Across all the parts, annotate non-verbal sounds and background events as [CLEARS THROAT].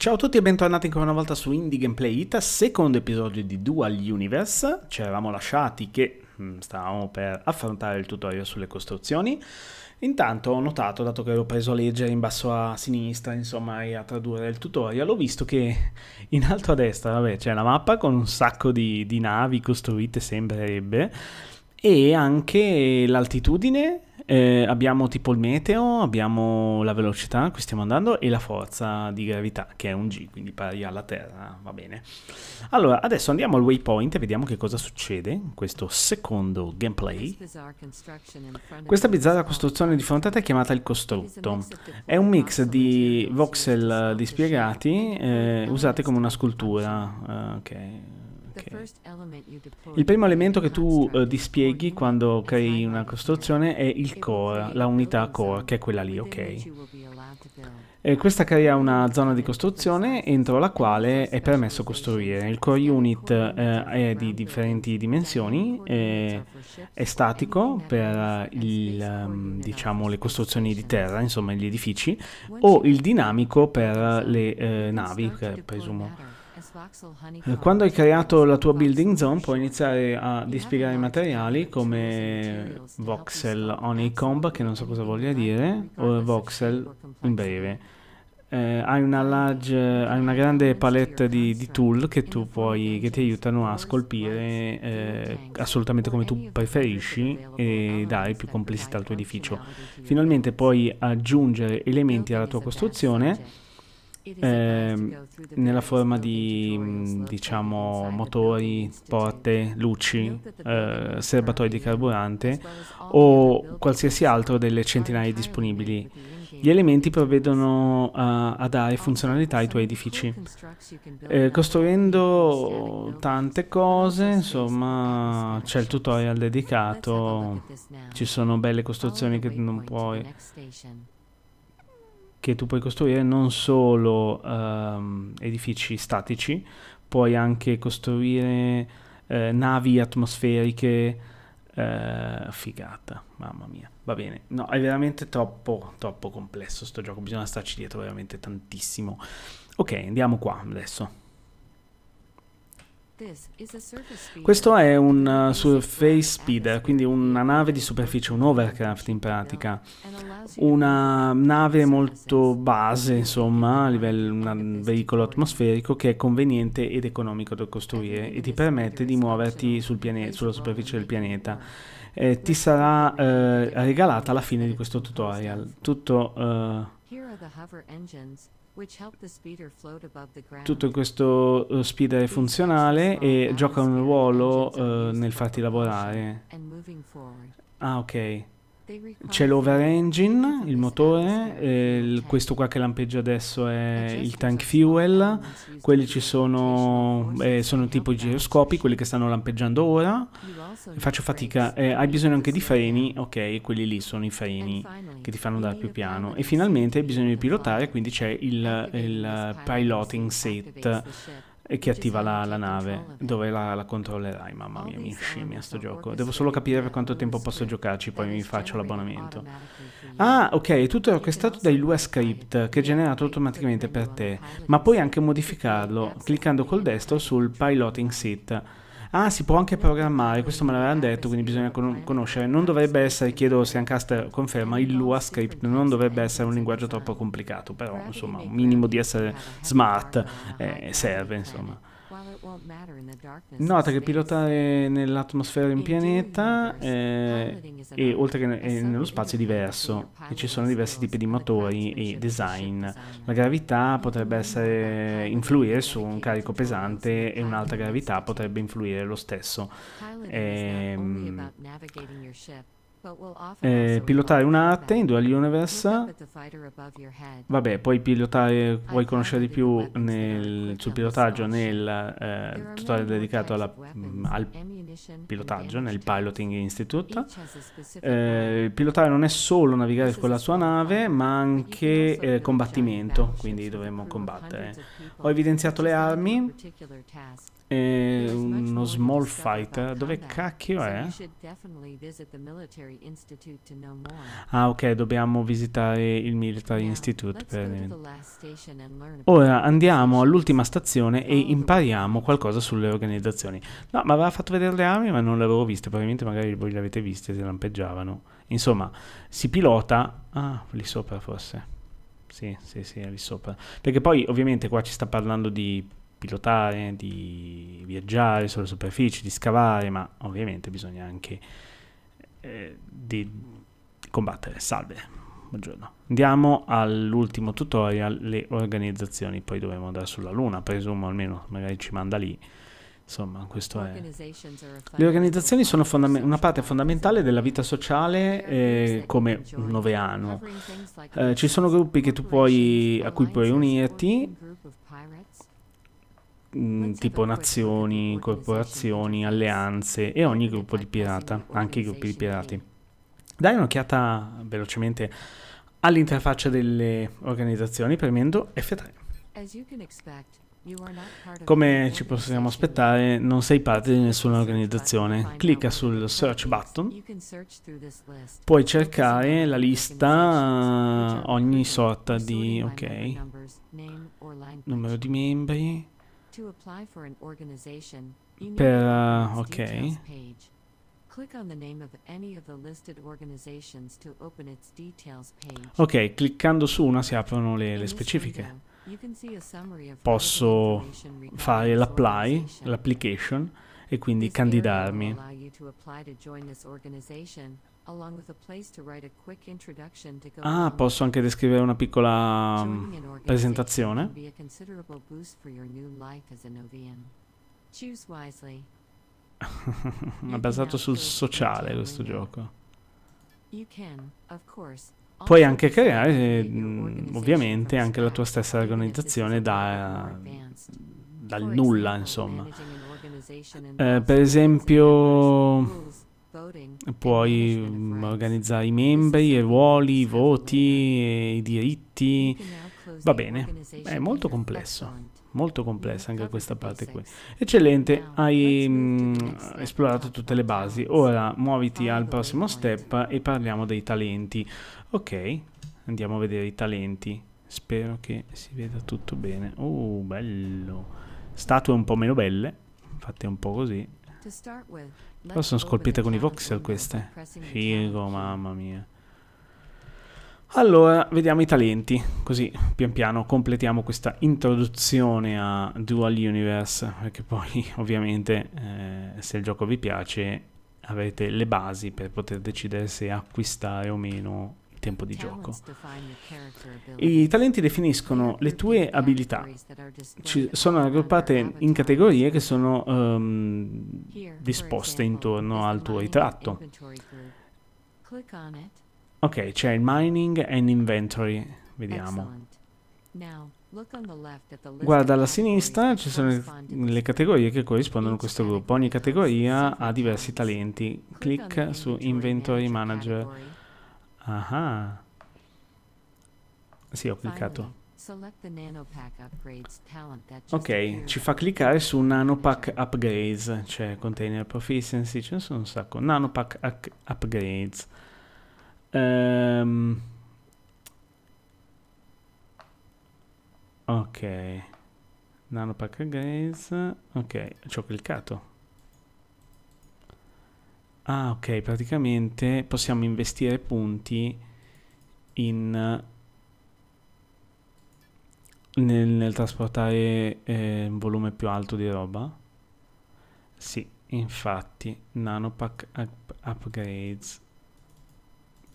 Ciao a tutti e bentornati ancora una volta su Indie Gameplay Ita, secondo episodio di Dual Universe. Ci eravamo lasciati che mm, stavamo per affrontare il tutorial sulle costruzioni. Intanto ho notato, dato che l'ho preso a leggere in basso a sinistra, insomma, e a tradurre il tutorial, ho visto che in alto a destra c'è la mappa con un sacco di, di navi costruite, sembrerebbe, e anche l'altitudine eh, abbiamo tipo il meteo, abbiamo la velocità a cui stiamo andando e la forza di gravità che è un G, quindi pari alla Terra, va bene. Allora, adesso andiamo al waypoint e vediamo che cosa succede in questo secondo gameplay. Questa bizzarra costruzione di fronte a te è chiamata il costrutto. È un mix di voxel dispiegati eh, eh usate come una scultura. Uh, okay Okay. Il primo elemento che tu uh, dispieghi quando crei una costruzione è il core, la unità core, che è quella lì, ok. E eh, questa crea una zona di costruzione entro la quale è permesso costruire. Il core unit eh, è di differenti dimensioni, eh, è statico per eh, il, ehm, diciamo, le costruzioni di terra, insomma gli edifici, o il dinamico per le eh, navi, che presumo quando hai creato la tua building zone puoi iniziare a dispiegare materiali come voxel honeycomb, che non so cosa voglia dire, o voxel in breve. Eh, hai, una large, hai, una grande palette di, di tool che, puoi, che, ti aiutano a scolpire eh, assolutamente come tu preferisci e dare più complessità al tuo edificio. Finalmente puoi aggiungere elementi alla tua costruzione eh, nella forma di diciamo, motori, porte, luci, eh, serbatoi di carburante o qualsiasi altro delle centinaia disponibili. Gli elementi provvedono a, eh, a dare funzionalità ai tuoi edifici. Eh, costruendo tante cose, insomma, c'è il tutorial dedicato, ci sono belle costruzioni che non puoi che tu puoi costruire non solo um, edifici statici, puoi anche costruire eh, navi atmosferiche. Eh, figata, mamma mia. Va bene, no, è veramente troppo, troppo complesso sto gioco, bisogna starci dietro veramente tantissimo. Ok, andiamo qua adesso. Questo è un uh, Surface Speeder, quindi una nave di superficie, un overcraft in pratica. Una nave molto base, insomma, a livello un veicolo atmosferico che è conveniente ed economico da costruire e ti permette di muoverti sul pianeta, sulla superficie del pianeta. Eh, ti sarà eh, regalata alla fine di questo tutorial. Tutto... Eh, tutto questo eh, speeder è funzionale e gioca un ruolo eh, nel farti lavorare. Ah, ok. C'è l'over engine, il motore, il, questo qua che lampeggia adesso è il tank fuel, quelli ci sono, eh, sono tipo i giroscopi, quelli che stanno lampeggiando ora. Faccio fatica, eh, hai bisogno anche di freni, ok, quelli lì sono i freni che ti fanno andare più piano. E finalmente hai bisogno di pilotare, quindi c'è il, il piloting set e che attiva la, la, nave, dove la, la controllerai. Mamma mia, mi scimmia sto gioco. Devo solo capire per quanto tempo posso giocarci, poi mi faccio l'abbonamento. Ah, ok, tutto è orchestrato dai US Script, che è generato automaticamente per te, ma puoi anche modificarlo cliccando col destro sul Piloting Seat. Ah, si può anche programmare, questo me l'avevano detto, quindi bisogna con- conoscere. Non dovrebbe essere, chiedo se Ancaster conferma, il Lua script non dovrebbe essere un linguaggio troppo complicato, però insomma un minimo di essere smart eh, serve, insomma. Nota che pilotare nell'atmosfera di un pianeta eh, e oltre che ne nello spazio è diverso e ci sono diversi tipi di motori e design. La gravità potrebbe essere, influire su un carico pesante e un'altra gravità potrebbe influire lo stesso. Eh, eh, pilotare un'arte in Dual Universe. Vabbè, puoi pilotare, puoi conoscere di più nel, sul pilotaggio nel eh, tutorial dedicato alla, al pilotaggio, nel Piloting Institute. Eh, pilotare non è solo navigare con la sua nave, ma anche eh, combattimento, quindi dovremmo combattere. Ho evidenziato le armi e uno small fighter. Dove cacchio è? Ah, ok, dobbiamo visitare il Military Institute. Ora andiamo all'ultima stazione e impariamo qualcosa sulle organizzazioni. No, ma aveva fatto vedere le armi, ma non le avevo viste. Probabilmente magari voi le avete viste se lampeggiavano. Insomma, si pilota. Ah, lì sopra forse. Sì, sì, sì, lì sopra. Perché poi ovviamente qua ci sta parlando di pilotare, di viaggiare sulla superficie, di scavare, ma ovviamente bisogna anche eh, di, combattere. Salve, buongiorno. Andiamo all'ultimo tutorial, le organizzazioni, poi dovremo andare sulla Luna, presumo almeno, magari ci manda lì. Insomma, questo è. Le organizzazioni sono una parte fondamentale della vita sociale eh, come un noveano. Eh, ci sono gruppi puoi, a cui puoi unirti Mm, tipo nazioni, corporazioni, cioè, alleanze e ogni gruppo di pirata, anche i gruppi di pirati. Dai un'occhiata velocemente all'interfaccia delle organizzazioni premendo F3. Come ci possiamo aspettare, non sei parte di nessuna organizzazione. Clicca sul Search button, puoi cercare la lista, ogni sorta di... ok, numero di membri, per uh, ok Ok, cliccando su una si aprono le, le specifiche. Posso fare l'apply, l'application e quindi candidarmi. Ah, posso anche descrivere una piccola mm, presentazione. [LAUGHS] Ma basato sul sociale questo gioco. Puoi anche creare, mm, ovviamente, anche la tua stessa organizzazione da, mm, dal nulla, insomma. Eh, per esempio puoi mm, organizzare i membri, i ruoli, i voti, i diritti. Va bene, è molto complesso molto complessa anche questa parte qui. Eccellente, hai mh, mm, esplorato tutte le basi. Ora muoviti al prossimo step e parliamo dei talenti. Ok, andiamo a vedere i talenti. Spero che si veda tutto bene. Oh, bello. Statue un po' meno belle, fatte un po' così. Però sono scolpite con i voxel queste. Figo, mamma mia. Allora, vediamo i talenti, così pian piano completiamo questa introduzione a Dual Universe, perché poi [LAUGHS] ovviamente eh, se il gioco vi piace avrete le basi per poter decidere se acquistare o meno tempo di gioco. I talenti definiscono le tue abilità. Ci sono raggruppate in categorie che sono um, disposte intorno al tuo ritratto. Ok, c'è il mining and inventory. Vediamo. Guarda alla sinistra ci sono le categorie che corrispondono a questo gruppo. Ogni categoria ha diversi talenti. Clic su Inventory Manager Ah. ah. Sì, ho cliccato. Ok, ci fa cliccare su Nanopack Upgrades, cioè Container Proficiency, ce ne sono un sacco. Nanopack Upgrades. Um, ok, Nanopack Upgrades. Ok, ci ho cliccato. Ah, ok, praticamente possiamo investire punti in, nel, nel trasportare eh, un volume più alto di roba. Sì, infatti, nanopack up upgrades.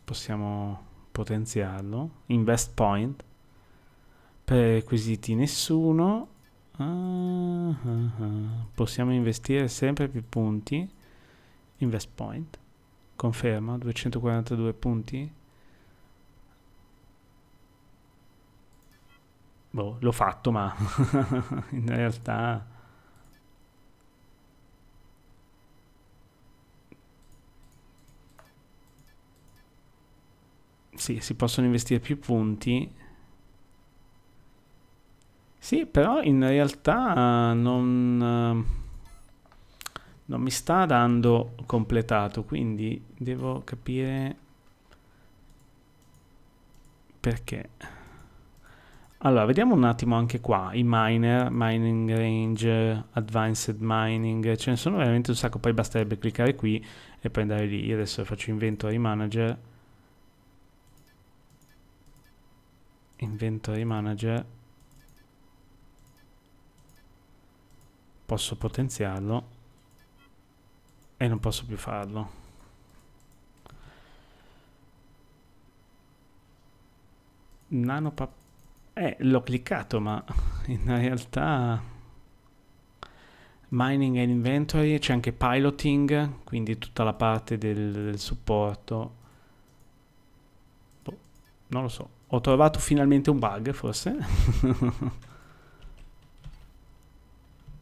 Possiamo potenziarlo. Invest point. per requisiti nessuno. Ah, ah, ah. Possiamo investire sempre più punti Invest Point, conferma 242 punti. Boh, l'ho fatto, ma [LAUGHS] in realtà Sì, si possono investire più punti. Sì, però in realtà non ehm, non mi sta dando completato, quindi devo capire perché. Allora, vediamo un attimo anche qua, i miner, mining range, advanced mining, ce ne sono veramente un sacco, poi basterebbe cliccare qui e poi andare lì. Io adesso faccio inventory manager, inventory manager, posso potenziarlo e non posso più farlo. Nano pap... Eh, l'ho cliccato, ma [LAUGHS] in realtà... Mining and Inventory, c'è anche Piloting, quindi tutta la parte del, del supporto. Boh, non lo so. Ho trovato finalmente un bug, forse. [LAUGHS]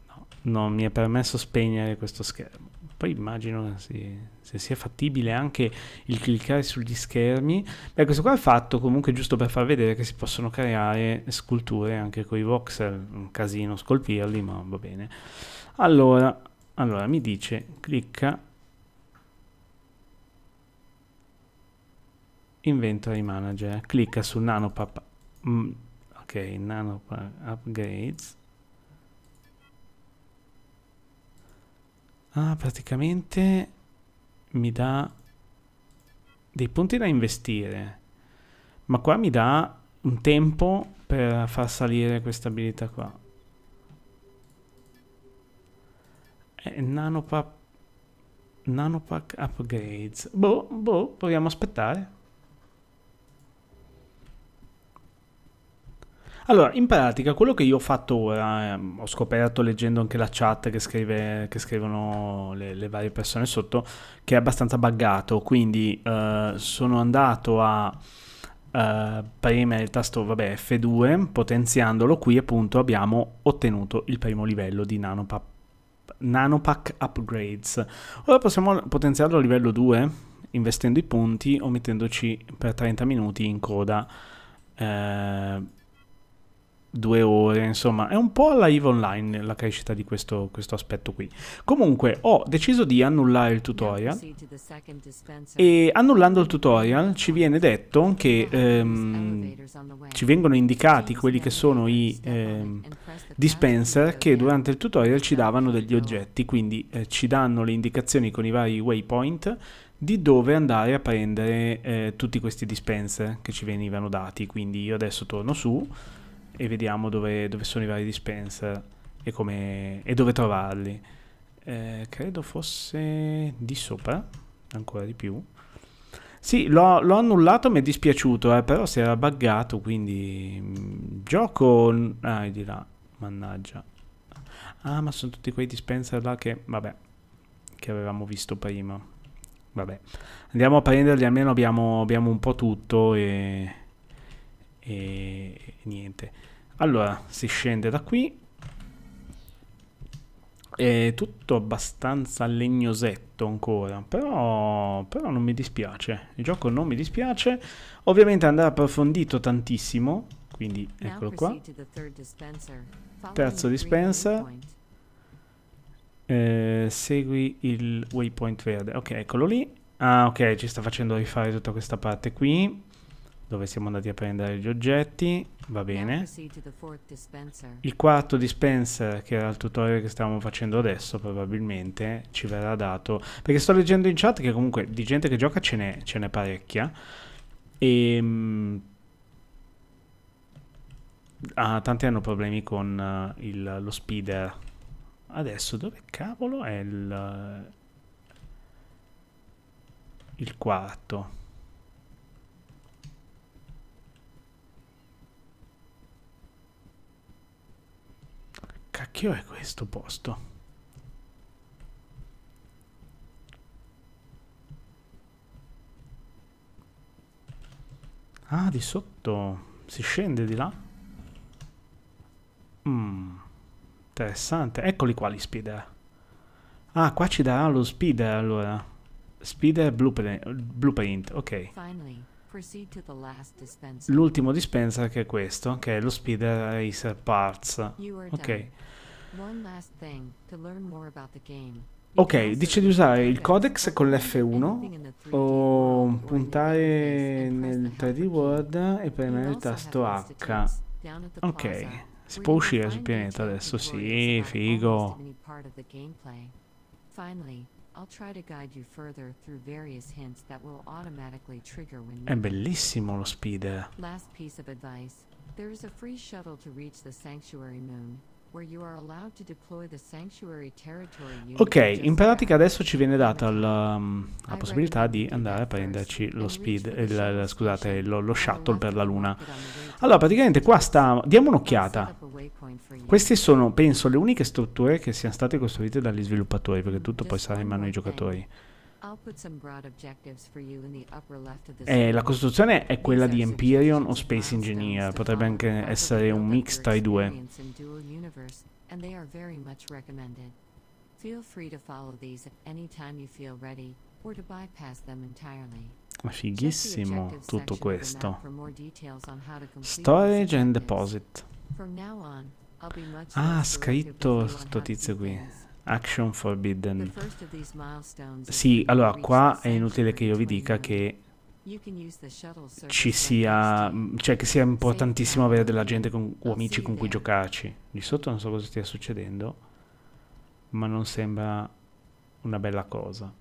no, non mi è permesso spegnere questo schermo poi immagino se, se, sia fattibile anche il cliccare sugli schermi. Beh, questo qua è fatto comunque giusto per far vedere che si possono creare sculture anche con i voxel, un casino scolpirli, ma va bene. Allora, allora mi dice clicca Inventory Manager, clicca su Nanopap, mm, ok, Nanopap Upgrades Ah, praticamente mi dà dei punti da investire. Ma qua mi dà un tempo per far salire questa abilità qua. nanopack, nanopack upgrades. Boh, boh, proviamo a aspettare. Allora, in pratica quello che io ho fatto ora, ehm, ho scoperto leggendo anche la chat che, scrive, che scrivono le, le, varie persone sotto, che è abbastanza buggato, quindi eh, sono andato a eh, premere il tasto vabbè, F2, potenziandolo qui appunto abbiamo ottenuto il primo livello di Nanopack, Nanopack Upgrades. Ora possiamo potenziarlo a livello 2, investendo i punti o mettendoci per 30 minuti in coda. Eh, due ore, insomma, è un po' alla IVA Online la crescita di questo, questo, aspetto qui. Comunque ho deciso di annullare il tutorial e annullando il tutorial ci viene detto che ehm, ci vengono indicati quelli che sono i ehm, dispenser che durante il tutorial ci davano degli oggetti, quindi eh, ci danno le indicazioni con i vari waypoint di dove andare a prendere eh, tutti questi dispenser che ci venivano dati. Quindi io adesso torno su e vediamo dove, dove sono i vari dispenser e, come, e dove trovarli. Eh, credo fosse di sopra, ancora di più. Sì, l'ho annullato, mi è dispiaciuto, eh, però si era buggato, quindi... Mm, gioco... Ah, è di là, mannaggia. Ah, ma sono tutti quei dispenser là che... Vabbè, che avevamo visto prima. Vabbè, andiamo a prenderli, almeno abbiamo, abbiamo un po' tutto e e, niente allora si scende da qui è tutto abbastanza legnosetto ancora, però, però, non mi dispiace, il gioco non mi dispiace, ovviamente andrà approfondito tantissimo, quindi eccolo qua, terzo dispenser, eh, segui il waypoint verde, ok eccolo lì, ah ok ci sta facendo rifare tutta questa parte qui, dove siamo andati a prendere gli oggetti, va bene. Il quarto dispenser, che era il tutorial che stavamo facendo adesso, probabilmente ci verrà dato, perché sto leggendo in chat che comunque di gente che gioca ce n'è, ce n'è parecchia, e... Ehm, ah, tanti hanno problemi con uh, il, lo speeder. Adesso dove cavolo è il, uh, il quarto? Cacchio è questo posto? Ah, di sotto. Si scende di là? Mmm. Interessante. Eccoli qua gli speeder. Ah, qua ci darà lo speeder allora. Speeder blueprint. blueprint. ok. Finally. L'ultimo dispenser che è questo, che è lo Speed Racer Parts. Ok. Ok, dice di usare il codex con l'F1 o puntare nel 3D World e premere il tasto H. Ok, si può uscire sul pianeta adesso, sì, figo. Finally, I'll try to guide you further through various hints that will automatically trigger when È bellissimo lo speed. Last piece of advice. There is a free shuttle to reach the sanctuary moon. Ok, in pratica adesso ci viene data la, la possibilità di andare a prenderci lo speed, il, scusate, lo, lo shuttle per la luna. Allora, praticamente qua sta... diamo un'occhiata. Queste sono, penso, le uniche strutture che siano state costruite dagli sviluppatori, perché tutto poi sarà in mano ai giocatori. Eh, la costruzione è quella di Empyrean o Space Engineer, potrebbe anche essere un mix tra i due. Ma fighissimo tutto questo. Storage and deposit. Ah, scritto questo tizio qui. Action Forbidden. Sì, allora qua è inutile che io vi dica che ci sia, mm, cioè che sia importantissimo avere della gente con, o amici con cui giocarci. Di sotto non so cosa stia succedendo, ma non sembra una bella cosa.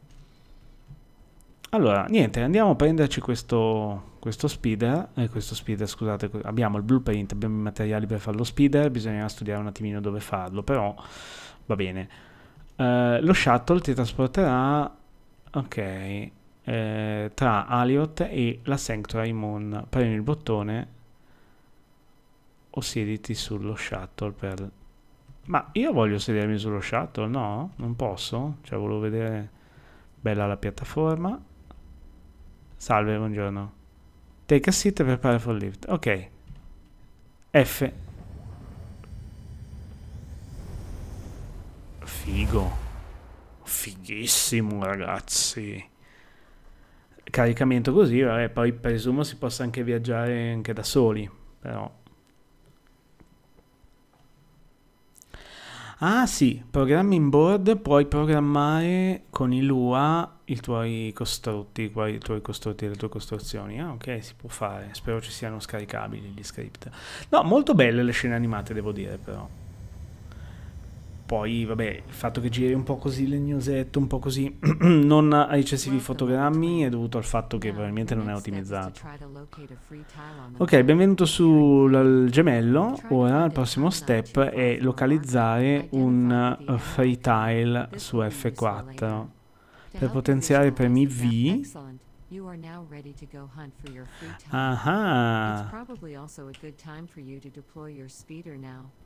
Allora, niente, andiamo a prenderci questo, questo speeder, eh, questo speeder, scusate, abbiamo il blueprint, abbiamo i materiali per fare lo speeder, bisognerà studiare un attimino dove farlo, però va bene. Eh, lo shuttle ti trasporterà ok eh, tra Aliot e la Sanctuary Moon premi il bottone o siediti sullo shuttle per ma io voglio sedermi sullo shuttle no? non posso? cioè volevo vedere bella la piattaforma salve buongiorno take a seat prepare for lift ok F figo. Fighissimo, ragazzi. Caricamento così, vabbè, poi presumo si possa anche viaggiare anche da soli, però... Ah sì, programmi in board, puoi programmare con il Lua i tuoi costrutti, i tuoi costrutti, le tue costruzioni. Ah ok, si può fare, spero ci siano scaricabili gli script. No, molto belle le scene animate devo dire però poi, vabbè, il fatto che giri un po' così le newsette, un po' così, [CLEARS THROAT] non ha eccessivi fotogrammi è dovuto al fatto che probabilmente non è ottimizzato. Ok, benvenuto sul gemello. Ora il prossimo step è localizzare un eh, free tile su F4 per potenziare premi V. Ah.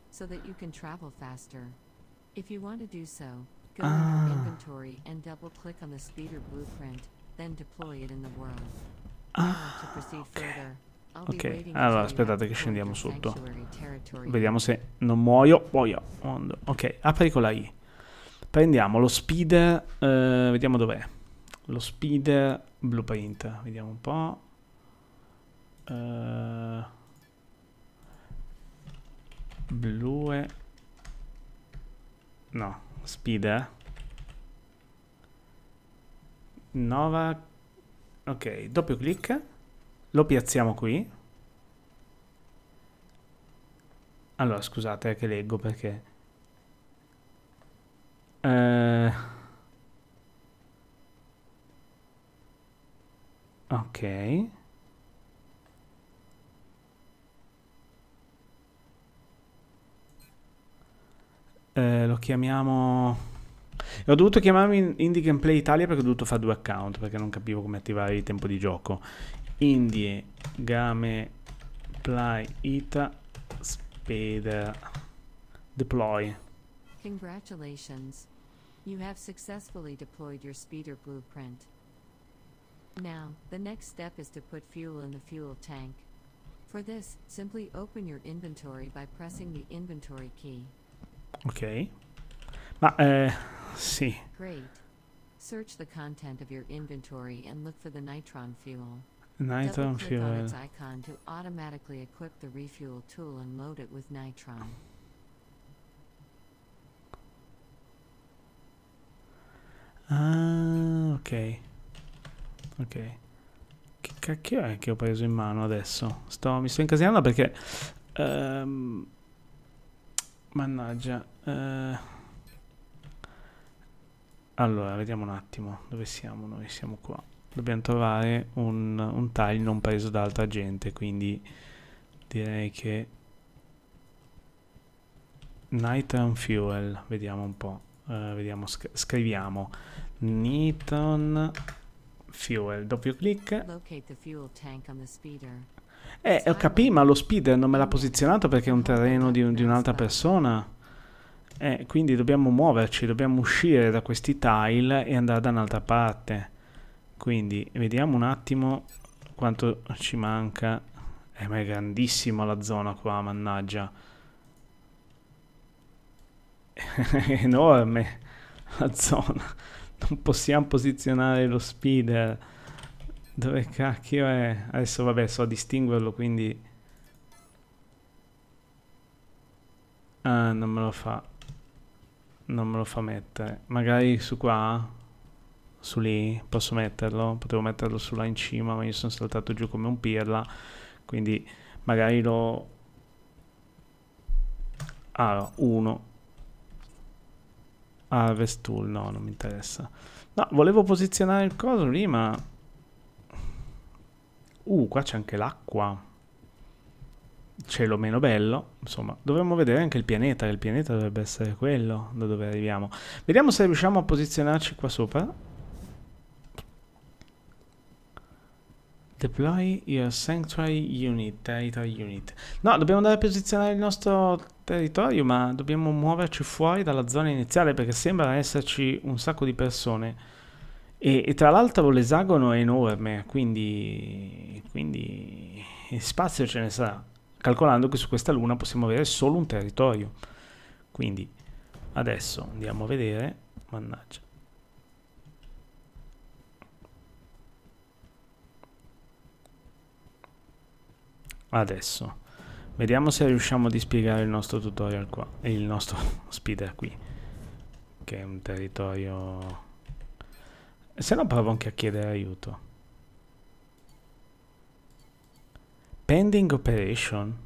So that you can travel faster. If you want to do so, go ah. in your inventory and double click on the speeder blueprint, then deploy it in the world. Ah, okay. ok, allora aspettate che scendiamo sotto. Vediamo se non muoio. Muoio. Ok, apri con la I. Prendiamo lo speeder, eh, vediamo dov'è. Lo speeder blueprint, vediamo un po'. Eh, blue No, Spida. Eh? Nova. Ok, doppio clic. Lo piazziamo qui. Allora, scusate eh, che leggo perché... Eh... Ok. Eh, lo chiamiamo... Ho dovuto chiamarmi Indie Gameplay Italia perché ho dovuto fare due account perché non capivo come attivare il tempo di gioco. Indie Gameplay Ita Speder Deploy. Congratulations. You have successfully deployed your speeder blueprint. Now, the next step is to put fuel in the fuel tank. For this, simply open your inventory by pressing the inventory key. Ok. Ma eh, sì. Great. Search the content of your inventory and look for the nitron fuel. Nitron fuel. icon to automatically equip the refuel tool and load it with nitron. Ah, ok. Ok. Che cacchio è che ho preso in mano adesso? Sto, mi sto incasinando perché... Um, Mannaggia. Eh... Allora, vediamo un attimo. Dove siamo? Noi siamo qua. Dobbiamo trovare un, un tile non preso da altra gente, quindi direi che... Nitron Fuel, vediamo un po'. Uh, vediamo, sc scriviamo Nitron Fuel, doppio clic. Locate the fuel tank on the speeder. Eh, ho capito, ma lo speeder non me l'ha posizionato perché è un terreno di, di un'altra persona. Eh, quindi dobbiamo muoverci, dobbiamo uscire da questi tile e andare da un'altra parte. Quindi vediamo un attimo quanto ci manca. Eh, ma è grandissima la zona qua, mannaggia. [LAUGHS] è enorme la zona. Non possiamo posizionare lo speeder. Dove cacchio è? Adesso vabbè, so distinguerlo, quindi... Ah, non me lo fa. Non me lo fa mettere. Magari su qua? Su lì? Posso metterlo? Potevo metterlo su là in cima, ma io sono saltato giù come un pirla. Quindi magari lo... Allora, ah, 1. Harvest tool, no, non mi interessa. No, volevo posizionare il coso lì, ma... Uh, qua c'è anche l'acqua. Cielo meno bello. Insomma, dovremmo vedere anche il pianeta. Il pianeta dovrebbe essere quello da dove arriviamo. Vediamo se riusciamo a posizionarci qua sopra. Deploy your sanctuary unit, territory unit. No, dobbiamo andare a posizionare il nostro territorio, ma dobbiamo muoverci fuori dalla zona iniziale perché sembra esserci un sacco di persone. E, e tra l'altro l'esagono è enorme, quindi, quindi eh, spazio ce ne sarà, calcolando che su questa luna possiamo avere solo un territorio. Quindi adesso andiamo a vedere, mannaggia. adesso vediamo se riusciamo a spiegare il nostro tutorial qua il nostro [LAUGHS] speeder qui che è un territorio se no provo anche a chiedere aiuto. Pending operation.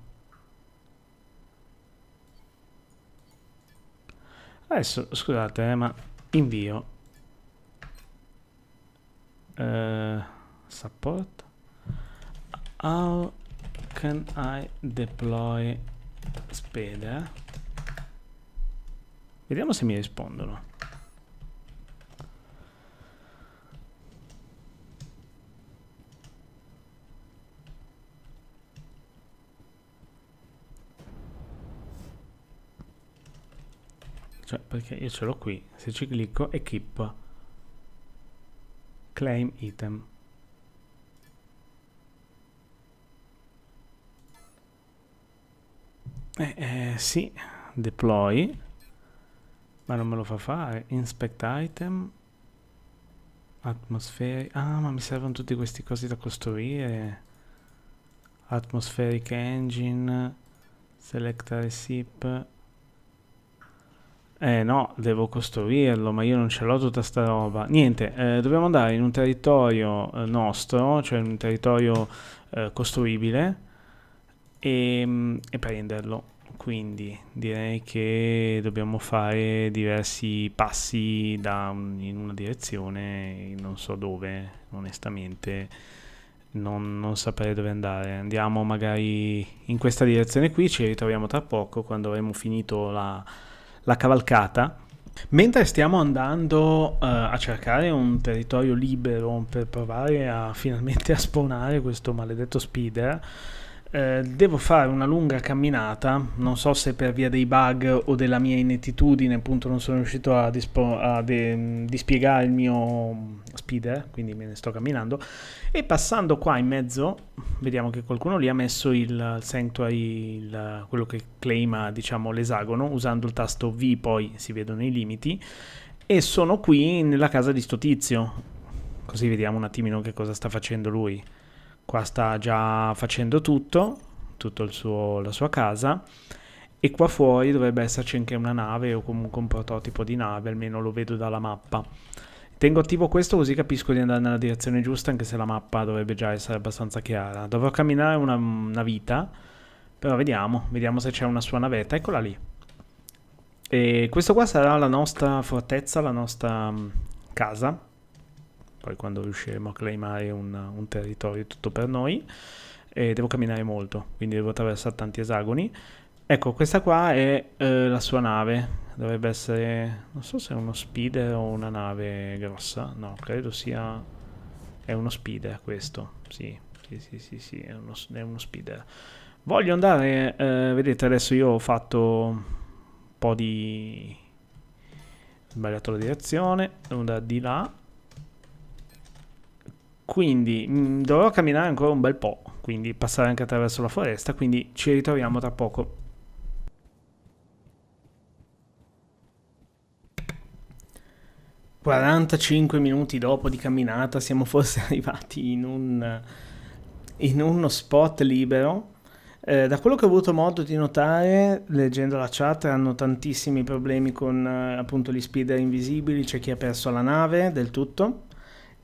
Adesso, scusate, eh, ma invio. Uh, support. How can I deploy Spade? Vediamo se mi rispondono. perché io ce l'ho qui se ci clicco equip claim item eh, eh, sì deploy ma non me lo fa fare inspect item atmospheric ah ma mi servono tutti questi cosi da costruire atmospheric engine select recipe eh no, devo costruirlo, ma io non ce l'ho tutta sta roba. Niente, eh, dobbiamo andare in un territorio eh, nostro, cioè un territorio eh, costruibile, e, ehm, e prenderlo. Quindi direi che dobbiamo fare diversi passi da, mm, in una direzione, non so dove, onestamente. Non, non, saprei dove andare. Andiamo magari in questa direzione qui, ci ritroviamo tra poco quando avremo finito la, la cavalcata. Mentre stiamo andando uh, a cercare un territorio libero per provare a, finalmente [LAUGHS] a spawnare questo maledetto speeder, eh, devo fare una lunga camminata, non so se per via dei bug o della mia inettitudine, appunto non sono riuscito a, a dispiegare il mio speeder, quindi me ne sto camminando. E passando qua in mezzo, vediamo che qualcuno lì ha messo il sanctuary, il, quello che claima diciamo l'esagono, usando il tasto V poi si vedono i limiti. E sono qui nella casa di sto tizio, così vediamo un attimino che cosa sta facendo lui qua sta già facendo tutto, tutta la sua casa e qua fuori dovrebbe esserci anche una nave o comunque un prototipo di nave, almeno lo vedo dalla mappa. Tengo attivo questo così capisco di andare nella direzione giusta anche se la mappa dovrebbe già essere abbastanza chiara. Dovrò camminare una, una vita, però vediamo, vediamo se c'è una sua navetta, eccola lì. E questo qua sarà la nostra fortezza, la nostra casa poi quando riusciremo a claimare un, un territorio tutto per noi, e devo camminare molto, quindi devo attraversare tanti esagoni. Ecco, questa qua è eh, la sua nave, dovrebbe essere, non so se è uno speeder o una nave grossa, no, credo sia... È uno speeder questo, sì, sì, sì, sì, sì è, uno, è uno speeder. Voglio andare, eh, vedete adesso io ho fatto un po' di... sbagliato la direzione, devo andare di là quindi mh, mm, dovrò camminare ancora un bel po', quindi passare anche attraverso la foresta, quindi ci ritroviamo tra poco. «45 minuti dopo di camminata siamo forse [LAUGHS] arrivati in, un, in uno spot libero». Eh, da quello che ho avuto modo di notare, leggendo la chat, hanno tantissimi problemi con eh, appunto gli speeder invisibili, c'è chi ha perso la nave del tutto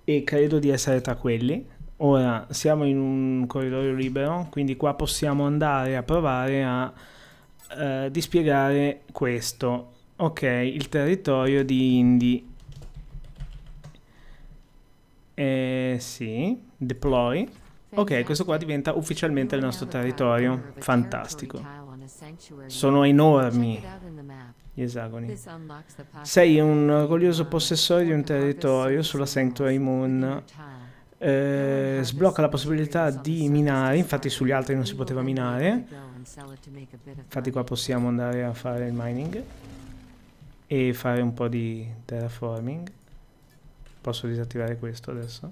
e credo di essere tra quelli. Ora siamo in un corridoio libero, quindi qua possiamo andare a provare a eh, dispiegare questo. Ok, il territorio di Indy. Eh, sì, deploy. Ok, questo qua diventa ufficialmente il nostro territorio. Fantastico. Sono enormi gli esagoni. Sei un um, orgoglioso possessore di un territorio sulla Sanctuary Moon. Eh, sblocca la possibilità di minare, infatti sugli altri non si poteva minare. Infatti qua possiamo andare a fare il mining e fare un po' di terraforming. Posso disattivare questo adesso?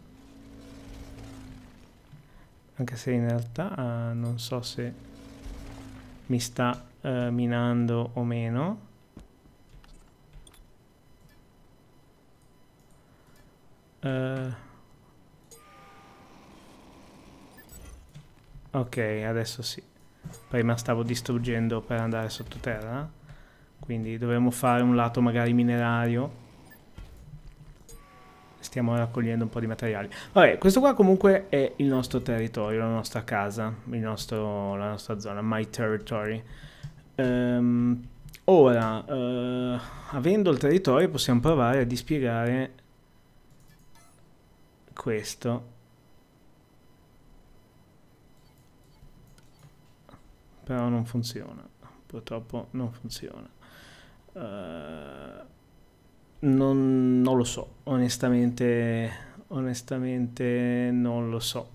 Anche se in realtà ah, non so se mi sta eh, minando o meno. Uh, ok, adesso sì. Prima stavo distruggendo per andare sottoterra. Quindi dovremmo fare un lato magari minerario. Stiamo raccogliendo un po' di materiali. Vabbè, questo qua comunque è il nostro territorio, la nostra casa, nostro, la nostra zona, my territory. Um, ora, uh, avendo il territorio possiamo provare a dispiegare questo però non funziona purtroppo non funziona uh, non, non, lo so onestamente onestamente non lo so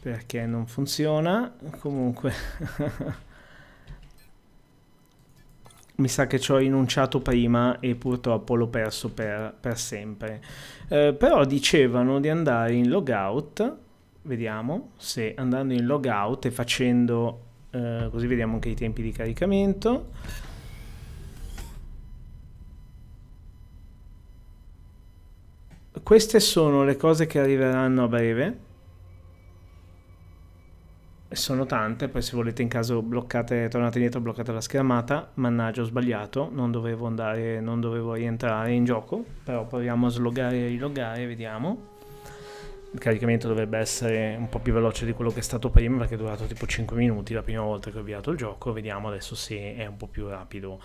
perché non funziona comunque [LAUGHS] mi sa che ci ho rinunciato prima e purtroppo l'ho perso per, per sempre. Eh, però dicevano di andare in logout, vediamo se andando in logout e facendo, eh, così vediamo anche i tempi di caricamento. Queste sono le cose che arriveranno a breve sono tante, poi se volete in caso bloccate, tornate indietro, bloccate la schermata. Mannaggia, ho sbagliato, non dovevo andare, non dovevo rientrare in gioco, però proviamo a slogare e rilogare, vediamo. Il caricamento dovrebbe essere un po' più veloce di quello che è stato prima perché è durato tipo 5 minuti la prima volta che ho avviato il gioco, vediamo adesso se è un po' più rapido.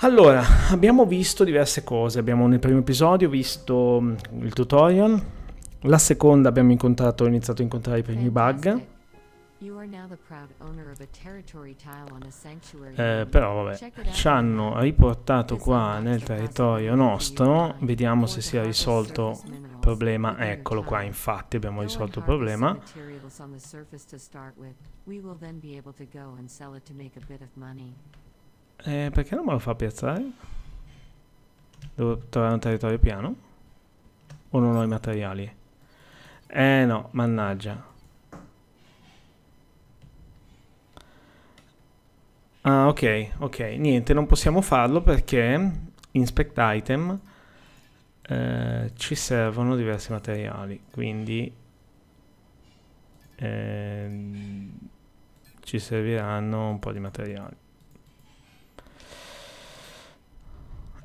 Allora, abbiamo visto diverse cose, abbiamo nel primo episodio visto mm, il tutorial, la seconda abbiamo incontrato, ho iniziato a incontrare i primi bug eh, però vabbè, ci hanno riportato qua nel territorio nostro, vediamo se si è risolto il problema, eccolo qua infatti abbiamo risolto il problema. Eh, perché non me lo fa piazzare? Devo trovare un territorio piano? O non ho i materiali? Eh no, mannaggia. Ah, ok, ok. Niente, non possiamo farlo perché inspect item eh, ci servono diversi materiali, quindi eh, ci serviranno un po' di materiali.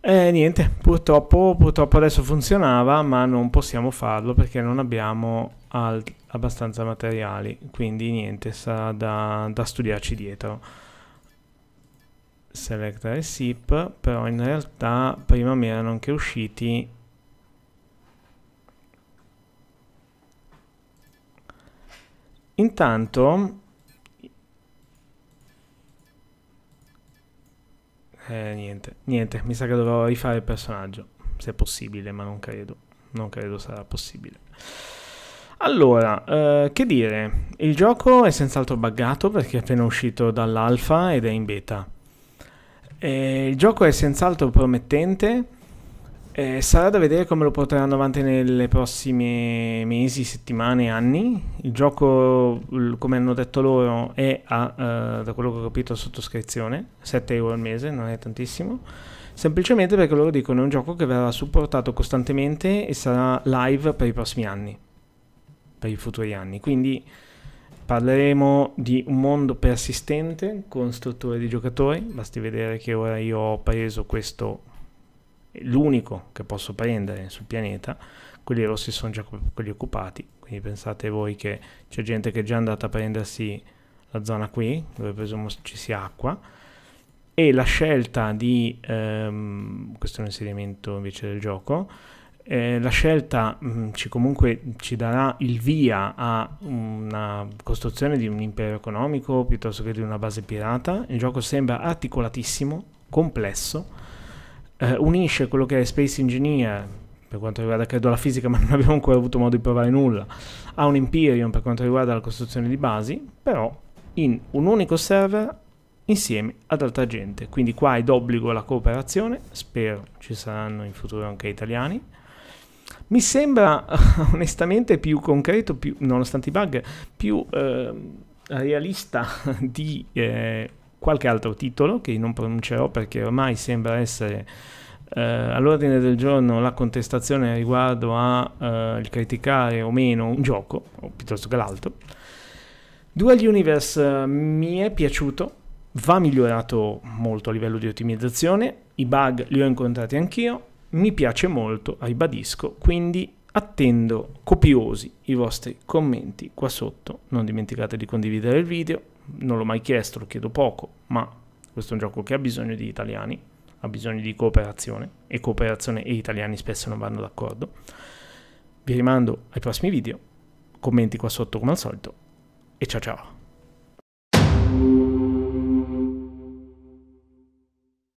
Eh, niente, purtroppo, purtroppo, adesso funzionava, ma non possiamo farlo perché non abbiamo abbastanza materiali, quindi niente, sarà da, da studiarci dietro selectare SIP, però in realtà prima mi erano anche usciti Intanto eh, niente, niente, mi sa che dovrò rifare il personaggio, se è possibile, ma non credo, non credo sarà possibile. Allora, eh, che dire, il gioco è senz'altro buggato perché è appena uscito dall'alfa ed è in beta. Eh, il gioco è senz'altro promettente. Eh, sarà da vedere come lo porteranno avanti nelle prossime mesi, settimane, anni. Il gioco, come hanno detto loro, è a, uh, da quello che ho capito, sottoscrizione, 7 euro al mese, non è tantissimo. Semplicemente perché loro dicono che è un gioco che verrà supportato costantemente e sarà live per i prossimi anni, per i futuri anni. Quindi Parleremo di un mondo persistente con strutture di giocatori, basti vedere che ora io ho preso questo, l'unico che posso prendere sul pianeta, quelli rossi sono già quelli occupati, quindi pensate voi che c'è gente che è già andata a prendersi la zona qui, dove presumo ci sia acqua, e la scelta di, ehm, questo è un inserimento invece del gioco, eh, la scelta mh, mm, ci comunque ci darà il via a una costruzione di un impero economico piuttosto che di una base pirata. Il gioco sembra articolatissimo, complesso, eh, unisce quello che è Space Engineer, per quanto riguarda credo la fisica, [LAUGHS] ma non abbiamo ancora avuto modo di provare nulla, a un Imperium per quanto riguarda la costruzione di basi, però in un unico server insieme ad altra gente. Quindi qua è d'obbligo la cooperazione, spero ci saranno in futuro anche italiani mi sembra [LAUGHS] onestamente più concreto, più, nonostante i bug, più eh, realista [LAUGHS] di eh, qualche altro titolo che non pronuncerò perché ormai sembra essere eh, all'ordine del giorno la contestazione riguardo al eh, criticare o meno un gioco, o piuttosto che l'altro. Dual Universe eh, mi è piaciuto, va migliorato molto a livello di ottimizzazione, i bug li ho incontrati anch'io, mi piace molto, ribadisco, quindi attendo copiosi i vostri commenti qua sotto, non dimenticate di condividere il video, non l'ho mai chiesto, lo chiedo poco, ma questo è un gioco che ha bisogno di italiani, ha bisogno di cooperazione e cooperazione e italiani spesso non vanno d'accordo. Vi rimando ai prossimi video, commenti qua sotto come al solito e ciao ciao!